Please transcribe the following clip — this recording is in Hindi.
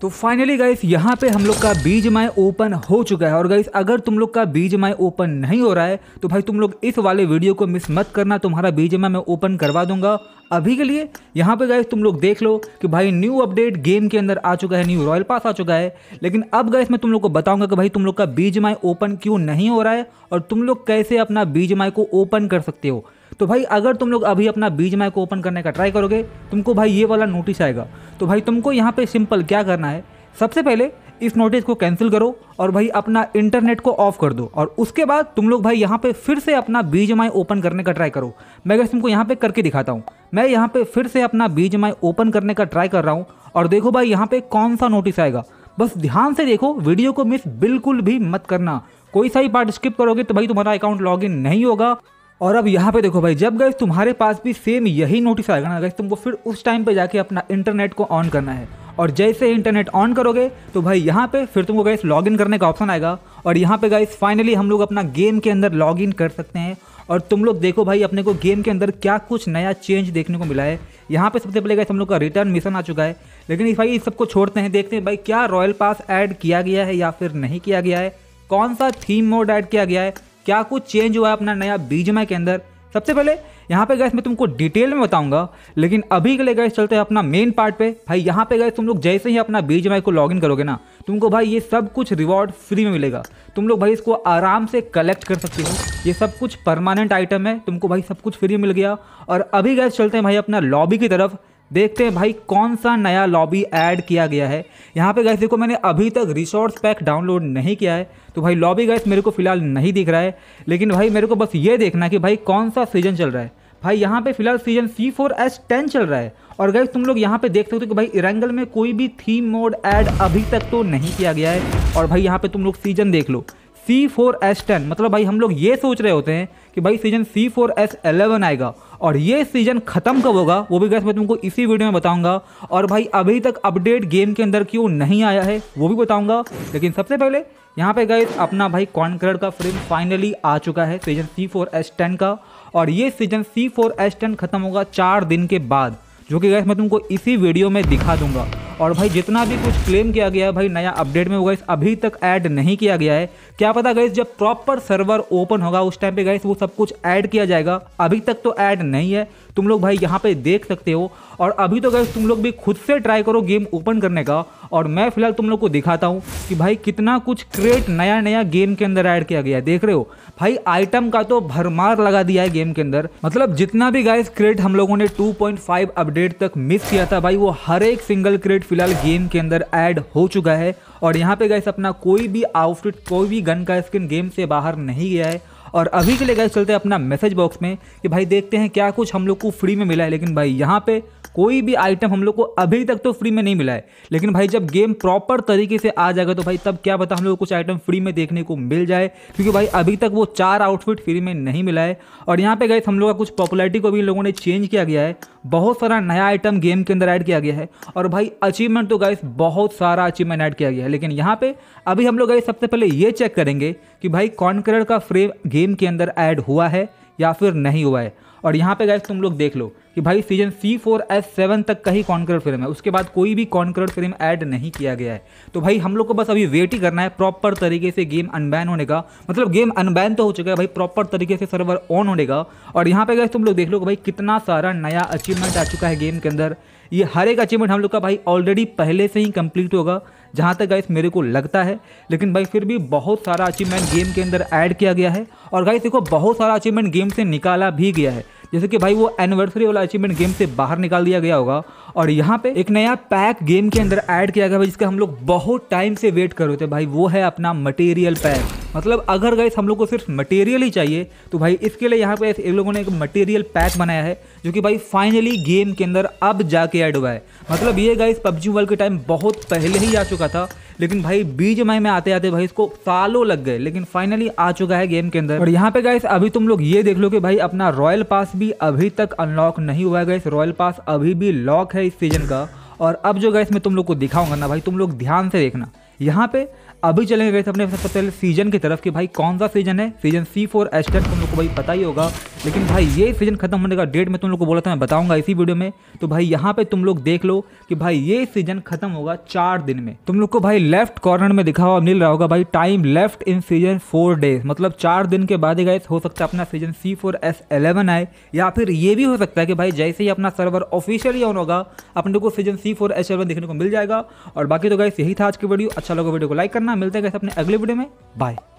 तो फाइनली गाइस यहाँ पे हम लोग का बीज माई ओपन हो चुका है और गाइस अगर तुम लोग का बीज माई ओपन नहीं हो रहा है तो भाई तुम लोग इस वाले वीडियो को मिस मत करना तुम्हारा बीज माई मैं ओपन करवा दूंगा अभी के लिए यहाँ पे गाइस तुम लोग देख लो कि भाई न्यू अपडेट गेम के अंदर आ चुका है न्यू रॉयल पास आ चुका है लेकिन अब गाइस मैं तुम लोग को बताऊंगा कि भाई तुम लोग का बीज माई ओपन क्यों नहीं हो रहा है और तुम लोग कैसे अपना बीज माई को ओपन कर सकते हो तो भाई अगर तुम लोग अभी अपना बीज माई को ओपन करने का ट्राई करोगे तुमको भाई ये वाला नोटिस आएगा तो भाई तुमको यहाँ पे सिंपल क्या करना है सबसे पहले इस नोटिस को कैंसिल करो और भाई अपना इंटरनेट को ऑफ कर दो और उसके बाद तुम लोग भाई यहाँ पे फिर से अपना बीज माई ओपन करने का ट्राई करो मैं अगर तुमको यहाँ पे करके दिखाता हूँ मैं यहाँ पे फिर से अपना बीज माई ओपन करने का ट्राई कर रहा हूँ और देखो भाई यहाँ पे कौन सा नोटिस आएगा बस ध्यान से देखो वीडियो को मिस बिल्कुल भी मत करना कोई सा ही पार्ट स्किप करोगे तो भाई तुम्हारा अकाउंट लॉगिन नहीं होगा और अब यहाँ पे देखो भाई जब गए तुम्हारे पास भी सेम यही नोटिस आएगा ना गए तुमको फिर उस टाइम पे जाके अपना इंटरनेट को ऑन करना है और जैसे इंटरनेट ऑन करोगे तो भाई यहाँ पे फिर तुमको गाइस लॉगिन करने का ऑप्शन आएगा और यहाँ पे गए फाइनली हम लोग अपना गेम के अंदर लॉगिन कर सकते हैं और तुम लोग देखो भाई अपने को गेम के अंदर क्या कुछ नया चेंज देखने को मिला है यहाँ पे सबसे पहले गए हम लोग का रिटर्न मिशन आ चुका है लेकिन भाई इस सबको छोड़ते हैं देखते हैं भाई क्या रॉयल पास ऐड किया गया है या फिर नहीं किया गया है कौन सा थीम मोड ऐड किया गया है क्या कुछ चेंज हुआ है अपना नया बीजमय के अंदर सबसे पहले यहाँ पे गैस मैं तुमको डिटेल में बताऊंगा लेकिन अभी के लिए गैस चलते हैं अपना मेन पार्ट पे भाई यहाँ पे गैस तुम लोग जैसे ही अपना बीज को लॉगिन करोगे ना तुमको भाई ये सब कुछ रिवॉर्ड फ्री में मिलेगा तुम लोग भाई इसको आराम से कलेक्ट कर सकते हो ये सब कुछ परमानेंट आइटम है तुमको भाई सब कुछ फ्री मिल गया और अभी गैस चलते हैं भाई अपना लॉबी की तरफ देखते हैं भाई कौन सा नया लॉबी ऐड किया गया है यहाँ पे गैस देखो मैंने अभी तक रिसोर्स पैक डाउनलोड नहीं किया है तो भाई लॉबी गैस मेरे को फिलहाल नहीं दिख रहा है लेकिन भाई मेरे को बस ये देखना कि भाई कौन सा सीजन चल रहा है भाई यहाँ पे फिलहाल season C four S ten चल रहा है और गैस तुम लोग यहाँ पे देख सकते हो कि भाई इरेंगल में कोई भी थीम मोड ऐड अभी तक तो नहीं किया गया है और भाई यहाँ पे तुम लोग सीजन देख लो सी फोर एस टेन मतलब भाई हम लोग ये सोच रहे होते हैं कि भाई season C four S eleven आएगा और ये सीजन खत्म कब होगा वो भी गैस मैं तुमको इसी वीडियो में बताऊंगा और भाई अभी तक अपडेट गेम के अंदर क्यों नहीं आया है वो भी बताऊंगा लेकिन सबसे पहले यहाँ पे गए अपना भाई कॉन्करर का फ्रेम फाइनली आ चुका है season C four S ten का और ये season C four S ten खत्म होगा चार दिन के बाद जो कि गैस मैं तुमको इसी वीडियो में दिखा दूंगा और भाई जितना भी कुछ क्लेम किया गया है भाई नया अपडेट में वो गैस अभी तक ऐड नहीं किया गया है क्या पता गैस जब प्रॉपर सर्वर ओपन होगा उस टाइम पे गैस वो सब कुछ ऐड किया जाएगा अभी तक तो ऐड नहीं है तुम लोग भाई यहाँ पे देख सकते हो और अभी तो गैस तुम लोग भी खुद से ट्राई करो गेम ओपन करने का और मैं फिलहाल तुम लोग को दिखाता हूँ कि भाई कितना कुछ क्रेट नया नया गेम के अंदर ऐड किया गया है देख रहे हो भाई आइटम का तो भरमार लगा दिया है गेम के अंदर मतलब जितना भी गैस क्रेट हम लोगों ने 2.5 अपडेट तक मिस किया था भाई वो हर एक सिंगल क्रेट फिलहाल गेम के अंदर ऐड हो चुका है और यहाँ पे गैस अपना कोई भी आउटफिट कोई भी गन का स्किन गेम से बाहर नहीं गया है और अभी के लिए गए चलते हैं अपना मैसेज बॉक्स में कि भाई देखते हैं क्या कुछ हम लोग को फ्री में मिला है लेकिन भाई यहाँ पे कोई भी आइटम हम लोग को अभी तक तो फ्री में नहीं मिला है लेकिन भाई जब गेम प्रॉपर तरीके से आ जाएगा तो भाई तब क्या पता हम लोग को कुछ आइटम फ्री में देखने को मिल जाए क्योंकि भाई अभी तक वो चार आउटफिट फ्री में नहीं मिला है और यहाँ पे गए हम लोग का कुछ पॉपुलरिटी को भी इन लोगों ने चेंज किया गया है बहुत सारा नया आइटम गेम के अंदर ऐड किया गया है और भाई अचीवमेंट तो गाइस बहुत सारा अचीवमेंट ऐड किया गया है लेकिन यहाँ पे अभी हम लोग गाइस सबसे पहले ये चेक करेंगे कि भाई कॉन्करर का फ्रेम गेम के अंदर ऐड हुआ है या फिर नहीं हुआ है और यहाँ पे गाइस तुम लोग देख लो कि भाई season C four S seven तक का ही कॉन्क्रेट फिल्म है उसके बाद कोई भी कॉन्क्रेट फिल्म ऐड नहीं किया गया है तो भाई हम लोग को बस अभी वेट ही करना है प्रॉपर तरीके से गेम अनबैन होने का मतलब गेम अनबैन तो हो चुका है भाई प्रॉपर तरीके से सर्वर ऑन होने का और यहाँ पे गए तुम लोग देख लो भाई कितना सारा नया अचीवमेंट आ चुका है गेम के अंदर ये हर एक अचीवमेंट हम लोग का भाई ऑलरेडी पहले से ही कंप्लीट होगा जहाँ तक गाइस मेरे को लगता है लेकिन भाई फिर भी बहुत सारा अचीवमेंट गेम के अंदर ऐड किया गया है और गाइस देखो बहुत सारा अचीवमेंट गेम से निकाला भी गया है जैसे कि भाई वो एनिवर्सरी वाला अचीवमेंट गेम से बाहर निकाल दिया गया होगा और यहाँ पे एक नया पैक गेम के अंदर ऐड किया गया जिसका हम लोग बहुत टाइम से वेट कर रहे थे भाई वो है अपना मटेरियल पैक मतलब अगर गाइस हम लोग को सिर्फ मटेरियल ही चाहिए तो भाई इसके लिए यहाँ पे इन लोगों ने एक मटेरियल पैक बनाया है जो कि भाई फाइनली गेम के अंदर अब जाके ऐड हुआ है मतलब ये गाइस पबजी वर्ल्ड के टाइम बहुत पहले ही आ चुका था लेकिन भाई बीज मई में आते आते भाई इसको सालों लग गए लेकिन फाइनली आ चुका है गेम के अंदर और यहाँ पे गाइस अभी तुम लोग ये देख लो कि भाई अपना रॉयल पास भी अभी तक अनलॉक नहीं हुआ है गाइस रॉयल पास अभी भी लॉक है इस सीजन का और अब जो गाइस मैं तुम लोग को दिखाऊंगा ना भाई तुम लोग ध्यान से देखना यहाँ पे अभी चलेंगे गए अपने सबसे पहले सीजन की तरफ कि भाई कौन सा सीजन है सीजन सी फोर एस्टर तुम लोग को भाई पता ही होगा लेकिन भाई ये सीजन खत्म होने का डेट मैं तुम लोग को बोला था मैं बताऊंगा इसी वीडियो में तो भाई यहाँ पे तुम लोग देख लो कि भाई ये सीजन खत्म होगा चार दिन में तुम लोग को भाई लेफ्ट कॉर्नर में दिखा हुआ मिल रहा होगा भाई time left in season four days मतलब चार दिन के बाद ही गए हो सकता है अपना season C four S eleven आए या फिर ये भी हो सकता है कि भाई जैसे ही अपना सर्वर ऑफिशियली ऑन होगा अपने को season C four S eleven देखने को मिल जाएगा और बाकी तो गए यही था आज की वीडियो अच्छा लगा वीडियो को लाइक करना मिलते हैं अपने अगले वीडियो में बाय